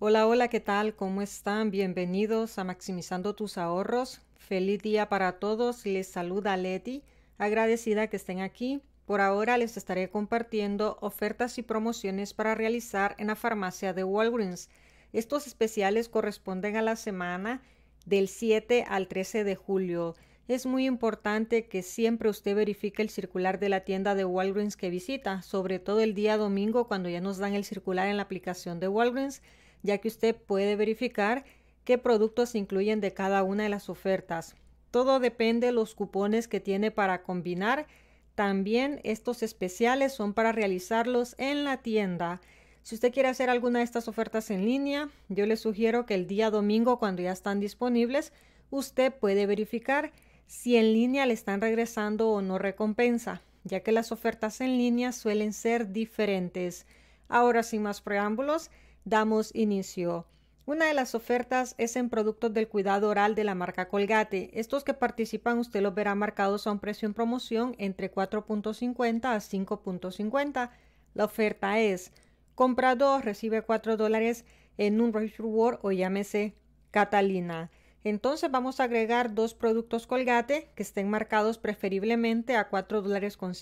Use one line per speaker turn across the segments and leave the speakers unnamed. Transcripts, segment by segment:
Hola, hola, ¿qué tal? ¿Cómo están? Bienvenidos a Maximizando tus ahorros. Feliz día para todos. Les saluda Leti. Agradecida que estén aquí. Por ahora les estaré compartiendo ofertas y promociones para realizar en la farmacia de Walgreens. Estos especiales corresponden a la semana del 7 al 13 de julio. Es muy importante que siempre usted verifique el circular de la tienda de Walgreens que visita, sobre todo el día domingo cuando ya nos dan el circular en la aplicación de Walgreens ya que usted puede verificar qué productos incluyen de cada una de las ofertas. Todo depende de los cupones que tiene para combinar. También estos especiales son para realizarlos en la tienda. Si usted quiere hacer alguna de estas ofertas en línea, yo le sugiero que el día domingo, cuando ya están disponibles, usted puede verificar si en línea le están regresando o no recompensa, ya que las ofertas en línea suelen ser diferentes. Ahora, sin más preámbulos, damos inicio. Una de las ofertas es en productos del cuidado oral de la marca Colgate. Estos que participan usted los verá marcados a un precio en promoción entre 4.50 a 5.50. La oferta es compra 2, recibe 4 dólares en un reward o llámese Catalina. Entonces vamos a agregar dos productos Colgate que estén marcados preferiblemente a $4.50. dólares con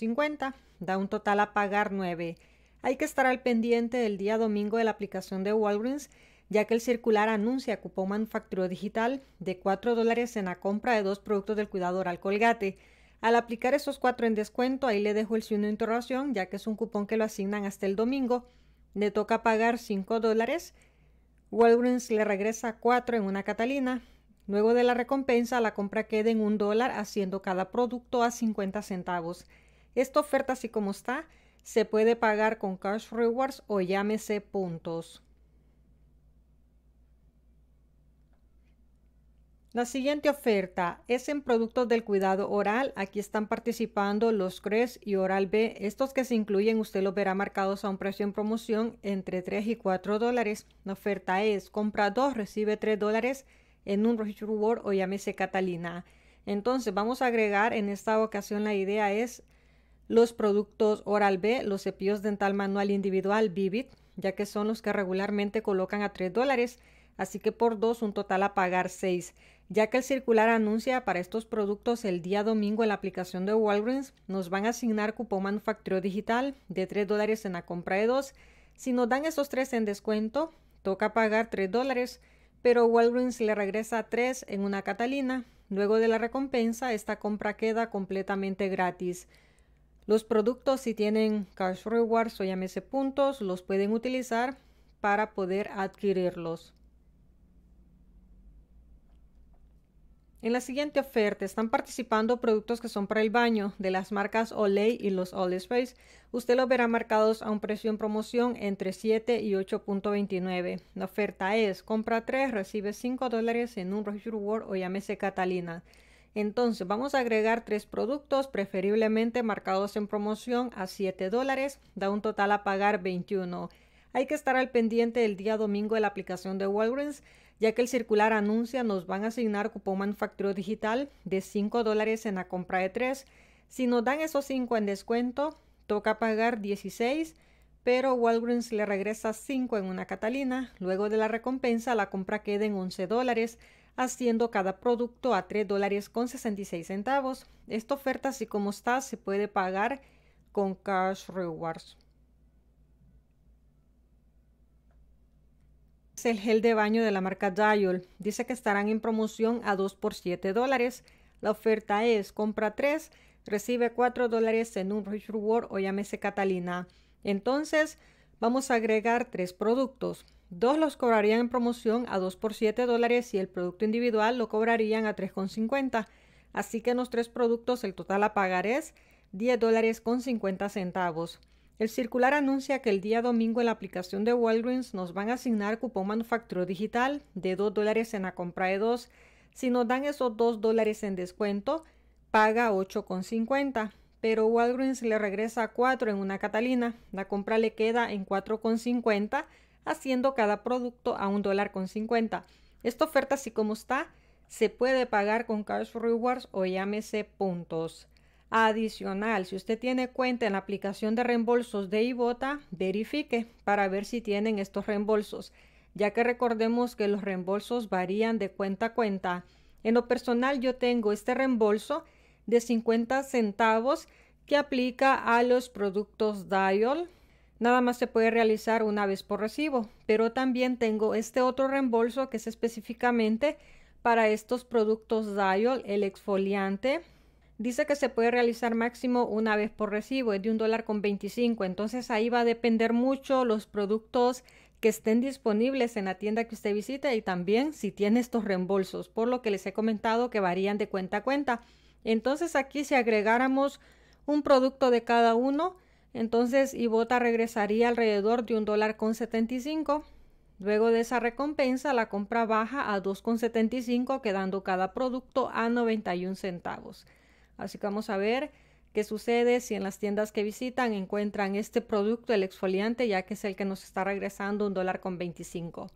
Da un total a pagar 9. Hay que estar al pendiente el día domingo de la aplicación de Walgreens, ya que el circular anuncia cupón manufacturero digital de 4 dólares en la compra de dos productos del cuidador al Colgate. Al aplicar esos cuatro en descuento, ahí le dejo el signo de interrogación, ya que es un cupón que lo asignan hasta el domingo. Le toca pagar 5 dólares. Walgreens le regresa 4 en una Catalina. Luego de la recompensa, la compra queda en un dólar, haciendo cada producto a 50 centavos. Esta oferta, así como está, se puede pagar con Cash Rewards o llámese puntos. La siguiente oferta es en productos del cuidado oral. Aquí están participando los CRES y Oral B. Estos que se incluyen usted los verá marcados a un precio en promoción entre 3 y 4 dólares. La oferta es compra 2, recibe 3 dólares en un Rich Reward o llámese Catalina. Entonces vamos a agregar en esta ocasión la idea es los productos Oral-B, los cepillos dental manual individual Vivid, ya que son los que regularmente colocan a 3 dólares, así que por 2 un total a pagar 6. Ya que el circular anuncia para estos productos el día domingo en la aplicación de Walgreens, nos van a asignar cupón manufacturero digital de 3 dólares en la compra de 2. Si nos dan esos 3 en descuento, toca pagar 3 dólares, pero Walgreens le regresa 3 en una Catalina. Luego de la recompensa, esta compra queda completamente gratis. Los productos, si tienen cash rewards o llámese puntos, los pueden utilizar para poder adquirirlos. En la siguiente oferta están participando productos que son para el baño de las marcas Olay y los All Space. Usted los verá marcados a un precio en promoción entre 7 y 8.29. La oferta es compra 3, recibe 5 dólares en un cash Reward o llámese Catalina. Entonces vamos a agregar tres productos, preferiblemente marcados en promoción a 7 dólares, da un total a pagar 21. Hay que estar al pendiente el día domingo de la aplicación de Walgreens, ya que el circular anuncia nos van a asignar cupón manufacturero digital de 5 dólares en la compra de tres. Si nos dan esos 5 en descuento, toca pagar 16 pero Walgreens le regresa 5 en una Catalina. Luego de la recompensa, la compra queda en 11 dólares haciendo cada producto a $3.66. dólares con 66 centavos. Esta oferta, así como está, se puede pagar con Cash Rewards. Es el gel de baño de la marca Dial. Dice que estarán en promoción a 2 por 7 dólares. La oferta es compra 3, recibe 4 dólares en un Rich Reward o llámese Catalina. Entonces, Vamos a agregar tres productos. Dos los cobrarían en promoción a 2 por 7 dólares y el producto individual lo cobrarían a 3,50. Así que en los tres productos el total a pagar es 10 dólares con 50 centavos. El circular anuncia que el día domingo en la aplicación de Walgreens nos van a asignar cupón manufacturero digital de 2 dólares en la compra de dos. Si nos dan esos 2 dólares en descuento, paga 8,50 pero Walgreens le regresa 4 en una Catalina. La compra le queda en 4,50, haciendo cada producto a un dólar con 50. Esta oferta, así como está, se puede pagar con Cars Rewards o llámese puntos. Adicional, si usted tiene cuenta en la aplicación de reembolsos de Ibota, verifique para ver si tienen estos reembolsos, ya que recordemos que los reembolsos varían de cuenta a cuenta. En lo personal yo tengo este reembolso de 50 centavos que aplica a los productos Dial. Nada más se puede realizar una vez por recibo, pero también tengo este otro reembolso que es específicamente para estos productos Dial, el exfoliante. Dice que se puede realizar máximo una vez por recibo, es de un dólar con 25, entonces ahí va a depender mucho los productos que estén disponibles en la tienda que usted visite y también si tiene estos reembolsos, por lo que les he comentado que varían de cuenta a cuenta. Entonces aquí si agregáramos un producto de cada uno, entonces Ibota regresaría alrededor de un dólar con Luego de esa recompensa, la compra baja a 2,75, quedando cada producto a 91 centavos. Así que vamos a ver qué sucede si en las tiendas que visitan encuentran este producto, el exfoliante, ya que es el que nos está regresando un dólar con 25.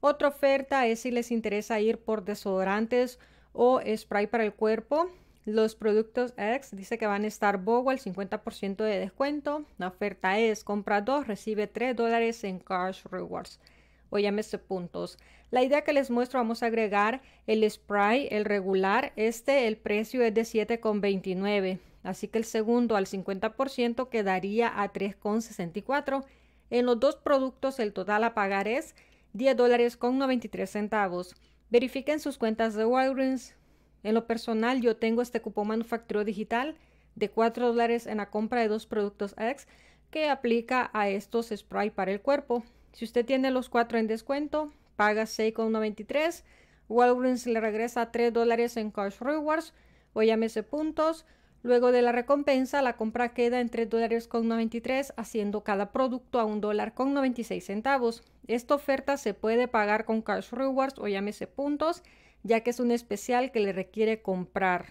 Otra oferta es si les interesa ir por desodorantes o spray para el cuerpo. Los productos X dice que van a estar BOGO al 50% de descuento. La oferta es compra 2, recibe 3 dólares en Cash Rewards o llámese puntos. La idea que les muestro, vamos a agregar el spray, el regular. Este, el precio es de 7,29. Así que el segundo al 50% quedaría a 3,64. En los dos productos, el total a pagar es 10 dólares con centavos. Verifiquen sus cuentas de Walgreens. En lo personal, yo tengo este cupón manufacturero digital de 4 dólares en la compra de dos productos X que aplica a estos spray para el cuerpo. Si usted tiene los cuatro en descuento, paga 6,93. Walgreens le regresa 3 dólares en Cash Rewards o llámese puntos Luego de la recompensa, la compra queda en $3.93, dólares con 93, haciendo cada producto a $1.96. dólar con 96 centavos. Esta oferta se puede pagar con Cash Rewards o llámese puntos, ya que es un especial que le requiere comprar.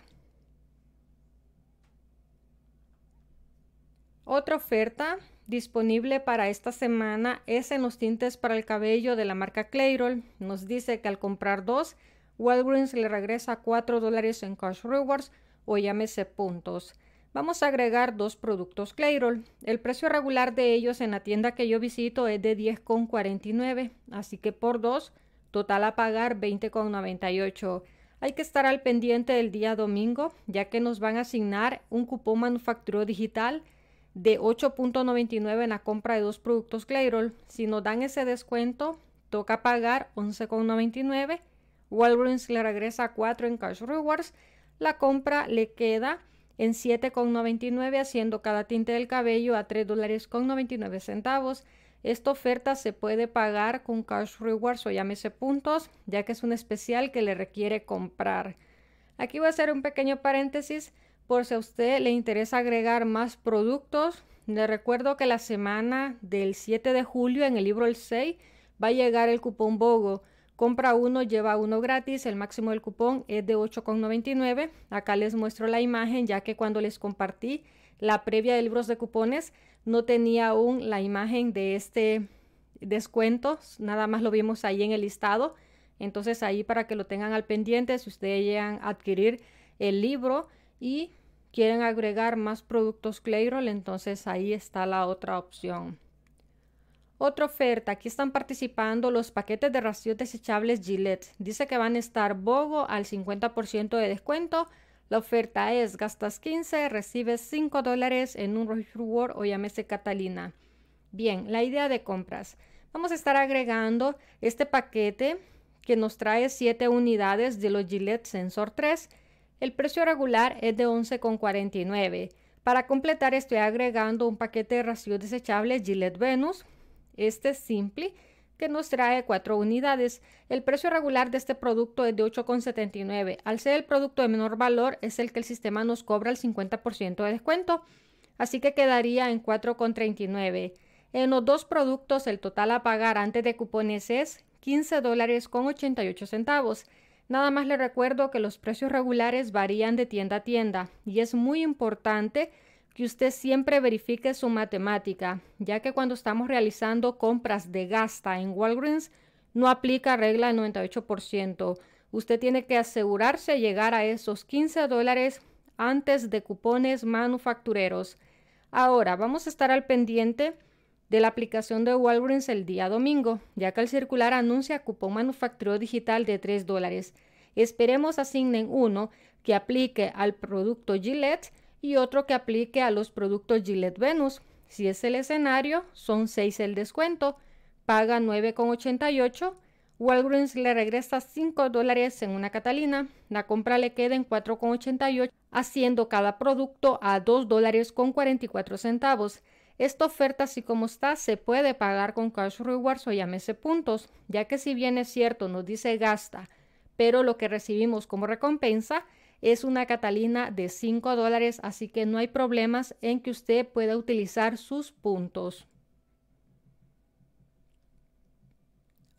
Otra oferta disponible para esta semana es en los tintes para el cabello de la marca Clairol. Nos dice que al comprar dos, Walgreens le regresa 4 dólares en Cash Rewards o llámese puntos. Vamos a agregar dos productos Clayroll. El precio regular de ellos en la tienda que yo visito es de 10,49, así que por dos, total a pagar 20,98. Hay que estar al pendiente del día domingo, ya que nos van a asignar un cupón manufacturero digital de 8.99 en la compra de dos productos Clayroll. Si nos dan ese descuento, toca pagar 11.99. Walgreens le regresa 4 en Cash Rewards la compra le queda en 7,99 haciendo cada tinte del cabello a 3 dólares con 99 centavos. Esta oferta se puede pagar con cash rewards o llámese puntos, ya que es un especial que le requiere comprar. Aquí voy a hacer un pequeño paréntesis por si a usted le interesa agregar más productos. Le recuerdo que la semana del 7 de julio en el libro El 6 va a llegar el cupón BOGO Compra uno, lleva uno gratis, el máximo del cupón es de 8,99. Acá les muestro la imagen ya que cuando les compartí la previa de libros de cupones no tenía aún la imagen de este descuento, nada más lo vimos ahí en el listado. Entonces ahí para que lo tengan al pendiente si ustedes llegan a adquirir el libro y quieren agregar más productos Clayroll, entonces ahí está la otra opción. Otra oferta, aquí están participando los paquetes de rastrillos desechables Gillette. Dice que van a estar BOGO al 50% de descuento. La oferta es gastas 15, recibes 5 dólares en un reward o llámese Catalina. Bien, la idea de compras. Vamos a estar agregando este paquete que nos trae 7 unidades de los Gillette Sensor 3. El precio regular es de 11,49. Para completar estoy agregando un paquete de racio desechables Gillette Venus este simple que nos trae cuatro unidades. El precio regular de este producto es de 8,79. Al ser el producto de menor valor, es el que el sistema nos cobra el 50% de descuento, así que quedaría en 4,39. En los dos productos, el total a pagar antes de cupones es 15 dólares con 88 centavos. Nada más le recuerdo que los precios regulares varían de tienda a tienda y es muy importante que usted siempre verifique su matemática, ya que cuando estamos realizando compras de gasta en Walgreens, no aplica regla del 98%. Usted tiene que asegurarse de llegar a esos 15 dólares antes de cupones manufactureros. Ahora, vamos a estar al pendiente de la aplicación de Walgreens el día domingo, ya que el circular anuncia cupón manufacturero digital de 3 dólares. Esperemos asignen uno que aplique al producto Gillette y otro que aplique a los productos Gillette Venus. Si es el escenario, son 6 el descuento, paga 9,88. Walgreens le regresa 5 dólares en una Catalina, la compra le queda en 4,88, haciendo cada producto a 2 dólares con 44 centavos. Esta oferta, así como está, se puede pagar con cash rewards o llámese puntos, ya que si bien es cierto, nos dice gasta, pero lo que recibimos como recompensa es una Catalina de 5 dólares, así que no hay problemas en que usted pueda utilizar sus puntos.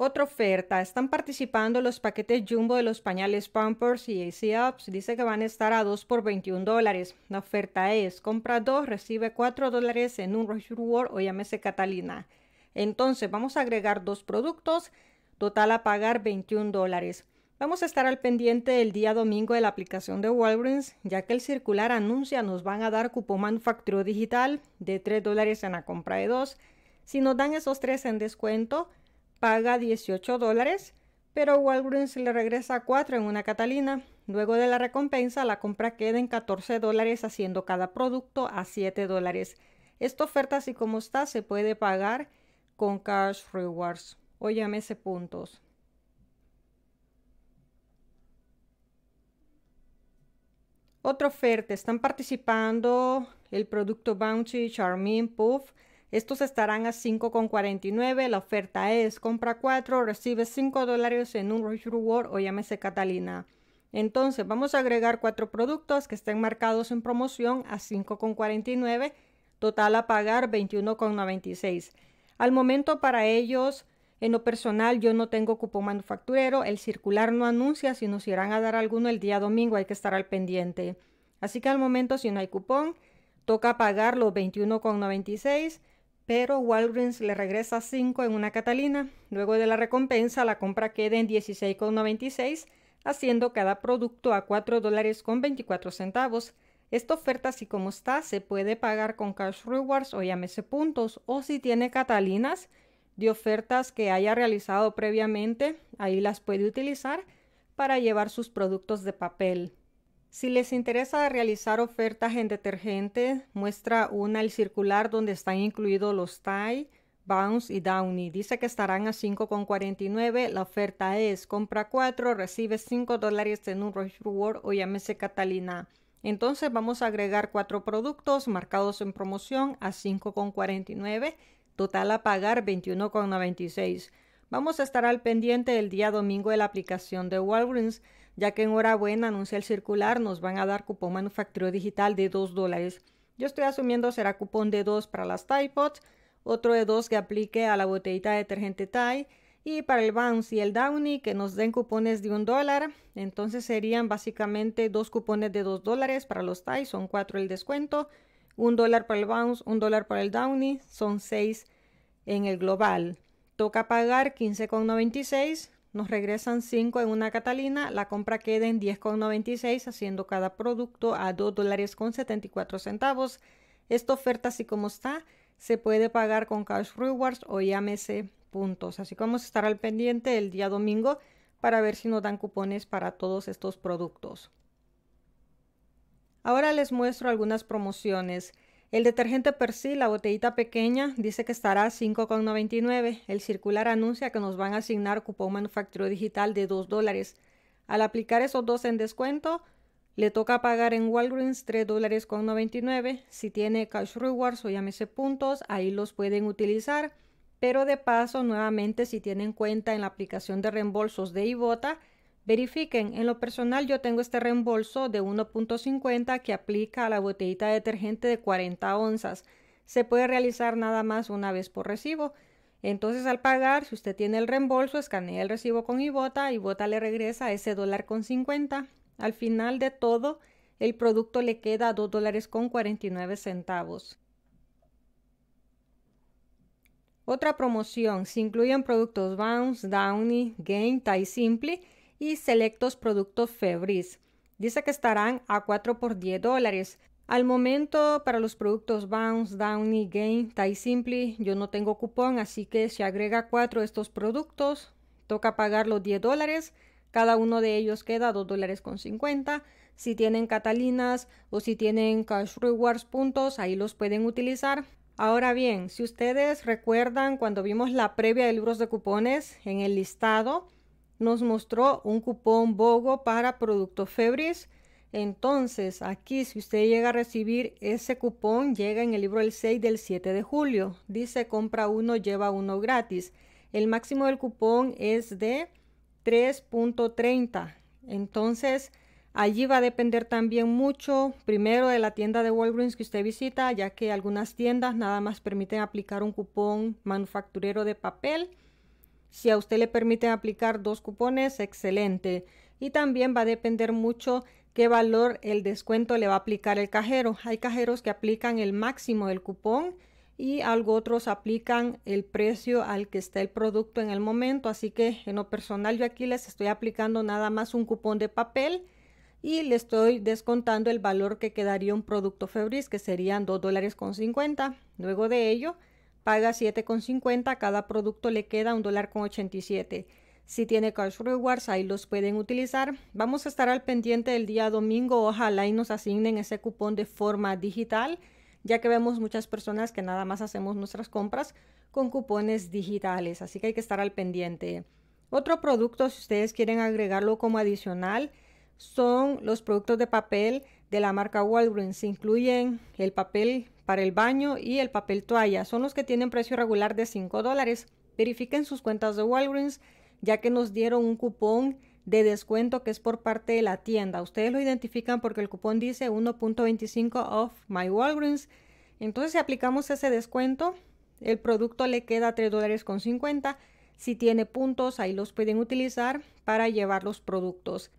Otra oferta, están participando los paquetes jumbo de los pañales Pampers y AC Ups. Dice que van a estar a 2 por 21 dólares. La oferta es, compra 2, recibe 4 dólares en un Rush Reward o llámese Catalina. Entonces vamos a agregar dos productos, total a pagar 21 dólares. Vamos a estar al pendiente el día domingo de la aplicación de Walgreens, ya que el circular anuncia nos van a dar cupón manufacturero digital de 3 dólares en la compra de 2. Si nos dan esos tres en descuento, paga 18 dólares, pero Walgreens le regresa 4 en una Catalina. Luego de la recompensa, la compra queda en 14 dólares haciendo cada producto a 7 dólares. Esta oferta, así como está, se puede pagar con Cash Rewards o llámese puntos. Otra oferta, están participando el producto Bounty, Charmin, Puff. Estos estarán a 5,49. La oferta es compra 4, recibe 5 dólares en un Rush Reward o llámese Catalina. Entonces vamos a agregar cuatro productos que estén marcados en promoción a 5,49, total a pagar 21,96. Al momento para ellos en lo personal, yo no tengo cupón manufacturero, el circular no anuncia si nos irán a dar alguno el día domingo, hay que estar al pendiente. Así que al momento, si no hay cupón, toca pagarlo los 21,96, pero Walgreens le regresa 5 en una Catalina. Luego de la recompensa, la compra queda en 16,96, haciendo cada producto a 4 dólares con 24 centavos. Esta oferta, así como está, se puede pagar con cash rewards o llámese puntos, o si tiene Catalinas, de ofertas que haya realizado previamente, ahí las puede utilizar para llevar sus productos de papel. Si les interesa realizar ofertas en detergente, muestra una el circular donde están incluidos los Thai, Bounce y Downy. Dice que estarán a 5,49. La oferta es compra 4, recibe 5 dólares en un Roche Reward o llámese Catalina. Entonces vamos a agregar cuatro productos marcados en promoción a 5,49 total a pagar 21,96. Vamos a estar al pendiente el día domingo de la aplicación de Walgreens, ya que en hora buena anuncia el circular, nos van a dar cupón manufacturero digital de 2 dólares. Yo estoy asumiendo será cupón de 2 para las Tide Pods, otro de 2 que aplique a la botellita de detergente Tide y para el Bounce y el Downy que nos den cupones de un dólar. Entonces serían básicamente dos cupones de 2 dólares para los Tide, son 4 el descuento un dólar para el bounce, un dólar para el downy, son 6 en el global. Toca pagar 15,96, nos regresan 5 en una Catalina, la compra queda en 10,96 haciendo cada producto a 2 dólares con 74 centavos. Esta oferta así como está se puede pagar con Cash Rewards o llámese puntos. Así que vamos a estar al pendiente el día domingo para ver si nos dan cupones para todos estos productos. Ahora les muestro algunas promociones. El detergente Persil, la botellita pequeña, dice que estará a 5,99. El circular anuncia que nos van a asignar cupón manufacturero digital de 2 dólares. Al aplicar esos dos en descuento, le toca pagar en Walgreens $3.99. dólares con 99. Si tiene cash rewards o llámese puntos, ahí los pueden utilizar. Pero de paso, nuevamente, si tienen cuenta en la aplicación de reembolsos de Ibota, Verifiquen, en lo personal yo tengo este reembolso de 1.50 que aplica a la botellita de detergente de 40 onzas. Se puede realizar nada más una vez por recibo. Entonces al pagar, si usted tiene el reembolso, escanea el recibo con Ibota, Ibota le regresa ese dólar con 50. Al final de todo, el producto le queda a dólares con 49 centavos. Otra promoción, se incluyen productos Bounce, Downy, Gain, Tai Simply y selectos productos Febris. Dice que estarán a 4 por 10 dólares. Al momento, para los productos Bounce, Downy, Gain, Tai Simply, yo no tengo cupón, así que si agrega 4 de estos productos, toca pagar los 10 dólares. Cada uno de ellos queda 2 dólares con 50. Si tienen Catalinas o si tienen Cash Rewards puntos, ahí los pueden utilizar. Ahora bien, si ustedes recuerdan cuando vimos la previa de libros de cupones en el listado, nos mostró un cupón BOGO para producto Febris. Entonces, aquí si usted llega a recibir ese cupón, llega en el libro el 6 del 7 de julio. Dice compra uno, lleva uno gratis. El máximo del cupón es de 3.30. Entonces, allí va a depender también mucho, primero de la tienda de Walgreens que usted visita, ya que algunas tiendas nada más permiten aplicar un cupón manufacturero de papel si a usted le permiten aplicar dos cupones, excelente. Y también va a depender mucho qué valor el descuento le va a aplicar el cajero. Hay cajeros que aplican el máximo del cupón y algo otros aplican el precio al que está el producto en el momento. Así que en lo personal yo aquí les estoy aplicando nada más un cupón de papel y le estoy descontando el valor que quedaría un producto febril, que serían 2 dólares con Luego de ello paga 7,50, cada producto le queda un dólar con 87. Si tiene Cash Rewards, ahí los pueden utilizar. Vamos a estar al pendiente el día domingo, ojalá y nos asignen ese cupón de forma digital, ya que vemos muchas personas que nada más hacemos nuestras compras con cupones digitales, así que hay que estar al pendiente. Otro producto, si ustedes quieren agregarlo como adicional, son los productos de papel de la marca Walgreens. Incluyen el papel para el baño y el papel toalla. Son los que tienen precio regular de 5 dólares. Verifiquen sus cuentas de Walgreens, ya que nos dieron un cupón de descuento que es por parte de la tienda. Ustedes lo identifican porque el cupón dice 1.25 off my Walgreens. Entonces, si aplicamos ese descuento, el producto le queda 3 dólares con 50. Si tiene puntos, ahí los pueden utilizar para llevar los productos.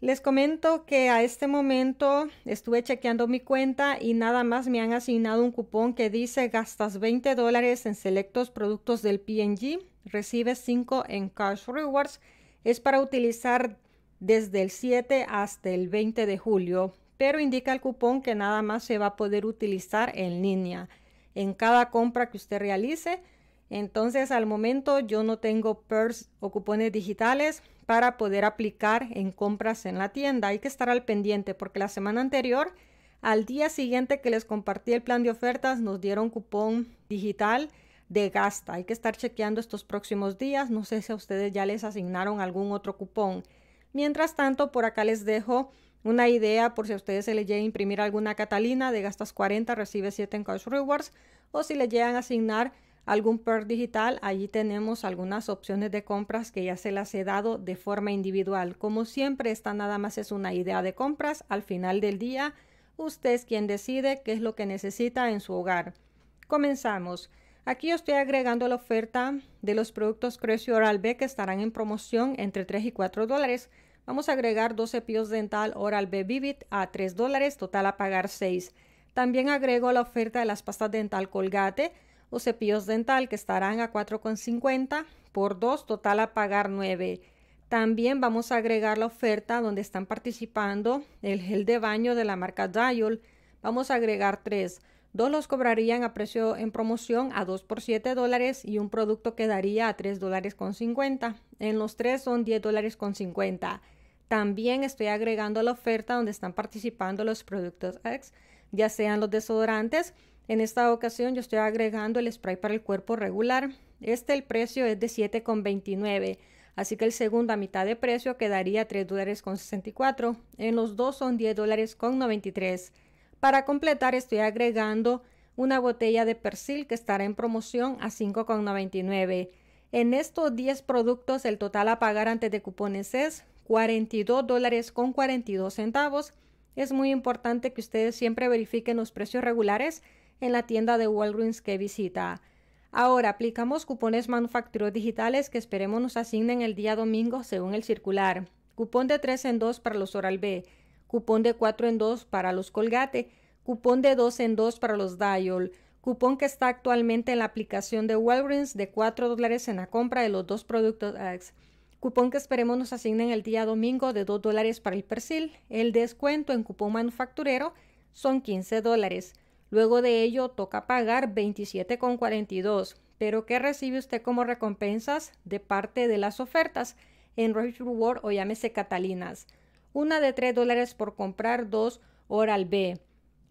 Les comento que a este momento estuve chequeando mi cuenta y nada más me han asignado un cupón que dice gastas 20 dólares en selectos productos del PNG, recibes 5 en Cash Rewards. Es para utilizar desde el 7 hasta el 20 de julio, pero indica el cupón que nada más se va a poder utilizar en línea en cada compra que usted realice. Entonces al momento yo no tengo PERS o cupones digitales, para poder aplicar en compras en la tienda. Hay que estar al pendiente porque la semana anterior, al día siguiente que les compartí el plan de ofertas, nos dieron cupón digital de gasta. Hay que estar chequeando estos próximos días. No sé si a ustedes ya les asignaron algún otro cupón. Mientras tanto, por acá les dejo una idea por si a ustedes se les llega a imprimir alguna Catalina de gastas 40, recibe 7 en Cash Rewards o si les llegan a asignar algún PER digital, allí tenemos algunas opciones de compras que ya se las he dado de forma individual. Como siempre, esta nada más es una idea de compras. Al final del día, usted es quien decide qué es lo que necesita en su hogar. Comenzamos. Aquí estoy agregando la oferta de los productos Crecio Oral B que estarán en promoción entre 3 y 4 dólares. Vamos a agregar 12 píos dental Oral B Vivid a 3 dólares, total a pagar 6. También agrego la oferta de las pastas dental Colgate los cepillos dental que estarán a 4,50 por 2, total a pagar 9. También vamos a agregar la oferta donde están participando el gel de baño de la marca Dial. Vamos a agregar 3. Dos los cobrarían a precio en promoción a 2 por 7 dólares y un producto quedaría a $3.50. dólares con En los tres son $10.50. dólares con También estoy agregando la oferta donde están participando los productos X, ya sean los desodorantes en esta ocasión yo estoy agregando el spray para el cuerpo regular. Este el precio es de 7,29, así que el segundo a mitad de precio quedaría $3.64. dólares En los dos son $10.93. dólares Para completar estoy agregando una botella de persil que estará en promoción a 5,99. En estos 10 productos el total a pagar antes de cupones es $42.42. dólares Es muy importante que ustedes siempre verifiquen los precios regulares en la tienda de Walgreens que visita. Ahora aplicamos cupones manufactureros digitales que esperemos nos asignen el día domingo según el circular. Cupón de 3 en 2 para los Oral B, cupón de 4 en 2 para los Colgate, cupón de 2 en 2 para los Dial, cupón que está actualmente en la aplicación de Walgreens de 4 dólares en la compra de los dos productos X. Cupón que esperemos nos asignen el día domingo de 2 dólares para el Persil. El descuento en cupón manufacturero son 15 dólares. Luego de ello, toca pagar 27,42. Pero ¿qué recibe usted como recompensas de parte de las ofertas en Roche Reward o llámese Catalinas? Una de 3 dólares por comprar dos Oral B.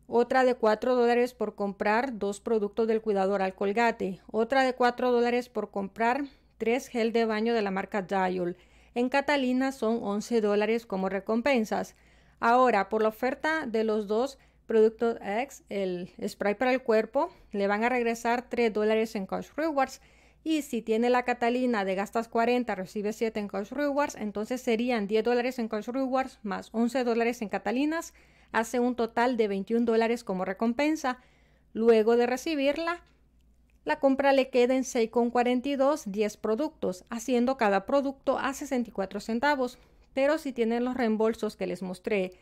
Otra de 4 dólares por comprar dos productos del cuidador al Colgate. Otra de 4 dólares por comprar tres gel de baño de la marca Dial. En Catalina son 11 dólares como recompensas. Ahora, por la oferta de los dos Producto X, el spray para el cuerpo, le van a regresar 3 dólares en Coach Rewards. Y si tiene la Catalina de gastas 40, recibe 7 en Coach Rewards, entonces serían 10 dólares en Coach Rewards más 11 dólares en Catalinas, hace un total de 21 dólares como recompensa. Luego de recibirla, la compra le queda en 6,42 10 productos, haciendo cada producto a 64 centavos. Pero si tienen los reembolsos que les mostré,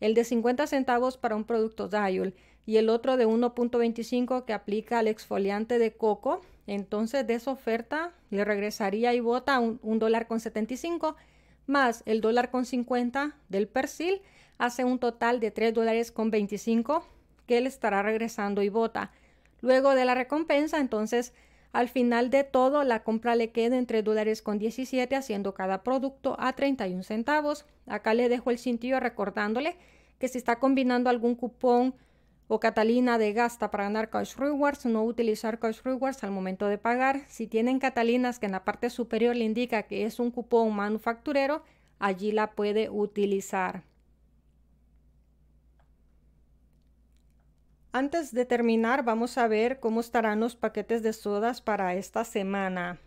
el de 50 centavos para un producto Dial y el otro de 1.25 que aplica al exfoliante de coco. Entonces de esa oferta le regresaría y bota un, dólar con 75 más el dólar con 50 del perfil hace un total de 3 dólares con 25 que le estará regresando y bota. Luego de la recompensa entonces al final de todo, la compra le queda entre dólares con 17, haciendo cada producto a 31 centavos. Acá le dejo el cintillo recordándole que si está combinando algún cupón o Catalina de gasta para ganar Cash Rewards, no utilizar Cash Rewards al momento de pagar. Si tienen Catalinas que en la parte superior le indica que es un cupón manufacturero, allí la puede utilizar. Antes de terminar, vamos a ver cómo estarán los paquetes de sodas para esta semana.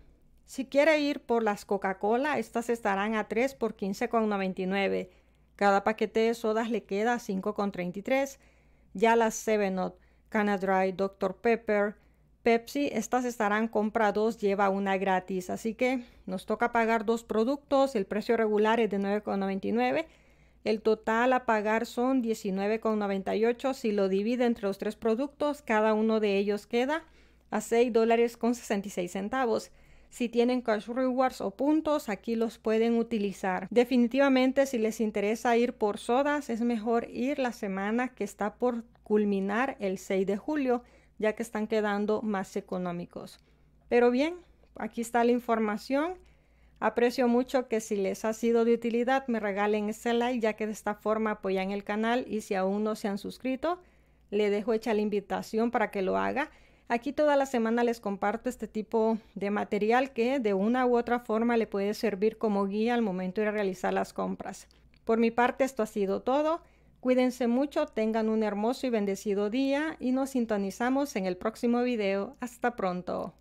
Si quiere ir por las Coca-Cola, estas estarán a 3 por 15,99. Cada paquete de sodas le queda 5,33. Ya las 7-Up, Cana Dry, Dr. Pepper, Pepsi, estas estarán compra 2, lleva una gratis. Así que nos toca pagar dos productos. El precio regular es de 9,99 el total a pagar son 19,98. Si lo divide entre los tres productos, cada uno de ellos queda a 6 dólares con 66 centavos. Si tienen cash rewards o puntos, aquí los pueden utilizar. Definitivamente, si les interesa ir por sodas, es mejor ir la semana que está por culminar el 6 de julio, ya que están quedando más económicos. Pero bien, aquí está la información. Aprecio mucho que si les ha sido de utilidad me regalen este like ya que de esta forma apoyan el canal y si aún no se han suscrito, le dejo hecha la invitación para que lo haga. Aquí toda la semana les comparto este tipo de material que de una u otra forma le puede servir como guía al momento de realizar las compras. Por mi parte esto ha sido todo. Cuídense mucho, tengan un hermoso y bendecido día y nos sintonizamos en el próximo video. Hasta pronto.